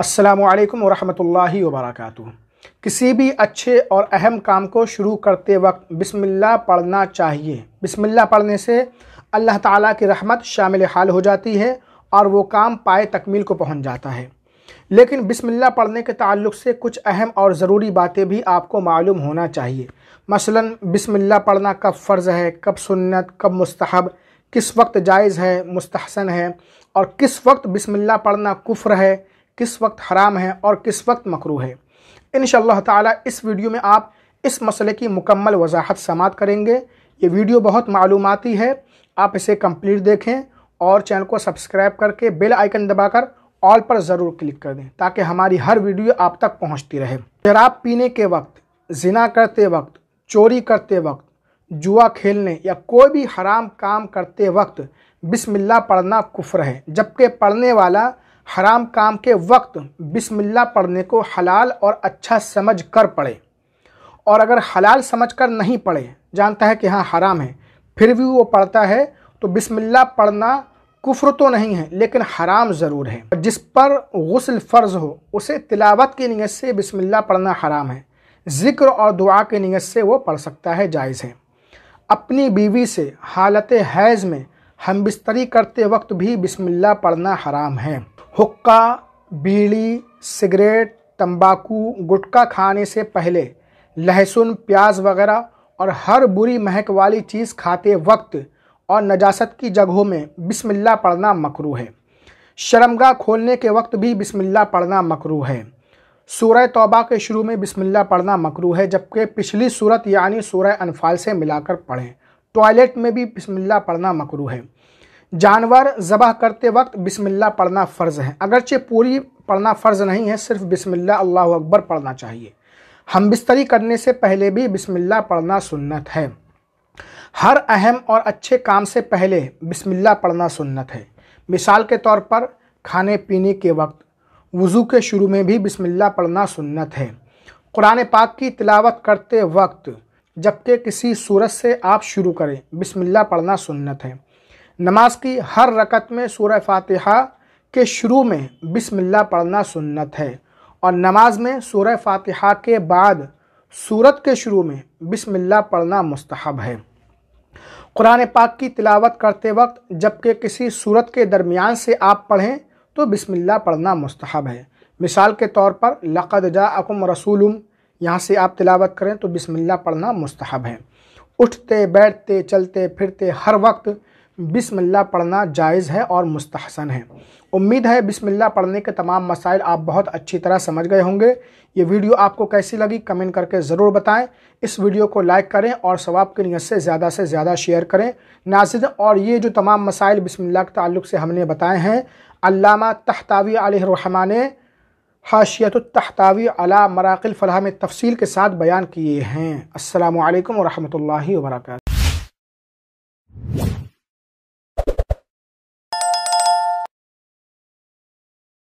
अस्सलाम वालेकुम वरहमतुल्लाहि किसी भी अच्छे और अहम काम को शुरू करते वक्त बिस्मिल्लाह पढ़ना चाहिए बिस्मिल्लाह पढ़ने से अल्लाह ताला की रहमत शामिल हाल हो जाती है और वो काम पाए तकमील को पहुंच जाता है लेकिन बिस्मिल्लाह पढ़ने के ताल्लुक से कुछ अहम और ज़रूरी बातें भी आपको मालूम होना चाहिए मसलन बिस्मिल्लाह पढ़ना कब फ़र्ज़ है कब सुन्नत कब मुस्तहब किस वक्त जायज़ है मुस्तहसन है और किस वक्त बिस्मिल्लाह पढ़ना कुफ्र है किस वक्त हराम है और किस वक्त मकरू है इन ताला इस वीडियो में आप इस मसले की मुकम्मल वजाहत समात करेंगे ये वीडियो बहुत मालूमती है आप इसे कंप्लीट देखें और चैनल को सब्सक्राइब करके बेल आइकन दबाकर ऑल पर ज़रूर क्लिक कर दें ताकि हमारी हर वीडियो आप तक पहुंचती रहे शराब पीने के वक्त जिना करते वक्त चोरी करते वक्त जुआ खेलने या कोई भी हराम काम करते वक्त बिस्मिल्लाह पढ़ना कुफ्र है जबकि पढ़ने वाला हराम काम के वक्त बिस्मिल्लाह पढ़ने को हलाल और अच्छा समझ कर पढ़े और अगर हलाल समझ कर नहीं पढ़े जानता है कि हाँ हराम है फिर भी वो पढ़ता है तो बिस्मिल्लाह पढ़ना कुफ्र तो नहीं है लेकिन हराम ज़रूर है जिस पर गसल फ़र्ज हो उसे तिलावत की नीयत से बिस्मिल्लाह पढ़ना हराम है ज़िक्र और दुआ की नीयत से वो पढ़ सकता है जायज़ है अपनी बीवी से हालत हैज़ में हम बिस्तरी करते वक्त भी बिस्मिल्लाह पढ़ना हराम है हुक्का बीड़ी सिगरेट तंबाकू गुटखा खाने से पहले लहसुन प्याज वगैरह और हर बुरी महक वाली चीज़ खाते वक्त और नजासत की जगहों में बिस्मिल्लाह पढ़ना मकरू है शर्मगाह खोलने के वक्त भी बिस्मिल्लाह पढ़ना मकरू है सूरह तौबा के शुरू में बिस्मिल्लाह पढ़ना मकरू है जबकि पिछली सूरत यानी सूरह अनफाल से मिलाकर पढ़ें टॉयलेट में भी बिस्मिल्लाह पढ़ना मकरू है जानवर ज़बह करते वक्त बिस्मिल्लाह पढ़ना फ़र्ज़ है अगरचे पूरी पढ़ना फ़र्ज़ नहीं है सिर्फ बिस्मिल्लाह अल्लाह अकबर पढ़ना चाहिए हम बिस्तरी करने से पहले भी बिस्मिल्लाह पढ़ना सुन्नत है हर अहम और अच्छे काम से पहले बिस्मिल्लाह पढ़ना सुन्नत है मिसाल के तौर पर खाने पीने के वक्त वज़ू के शुरू में भी बिस्मिल्लाह पढ़ना सुन्नत है कुरान पाक की तिलावत करते वक्त जबकि किसी सूरत से आप शुरू करें बिस्मिल्लाह पढ़ना सुन्नत है नमाज की हर रकत में सूर्य फातिहा के शुरू में बिस्मिल्लाह पढ़ना सुन्नत है और नमाज में सूर्य फातिहा के बाद सूरत के शुरू में बिस्मिल्लाह पढ़ना मुस्तहब है कुरान पाक की तिलावत करते वक्त जबकि किसी सूरत के दरमियान से आप पढ़ें तो बिस्मिल्लाह पढ़ना मुस्तहब है मिसाल के तौर पर लक़द जा अकुम रसूलम यहाँ से आप तिलावत करें तो बिस्मिल्लाह पढ़ना मुस्तहब है उठते बैठते चलते फिरते हर वक्त बिसमिल्ला पढ़ना जायज़ है और मुस्तहसन है उम्मीद है बिसमिल्ला पढ़ने के तमाम मसाइल आप बहुत अच्छी तरह समझ गए होंगे ये वीडियो आपको कैसी लगी कमेंट करके ज़रूर बताएं इस वीडियो को लाइक करें और सवाब की नियत से ज़्यादा से ज़्यादा शेयर करें नाजिद और ये जो तमाम मसाइल बिसमिल्ला के ताल्लुक से हमने बताए हैं अल्लामा तहतावी आलहमा ने हाशियत तहतावी अला मराक़िल फ़लाह में तफसील के साथ बयान किए हैं असल वरहमल वर्क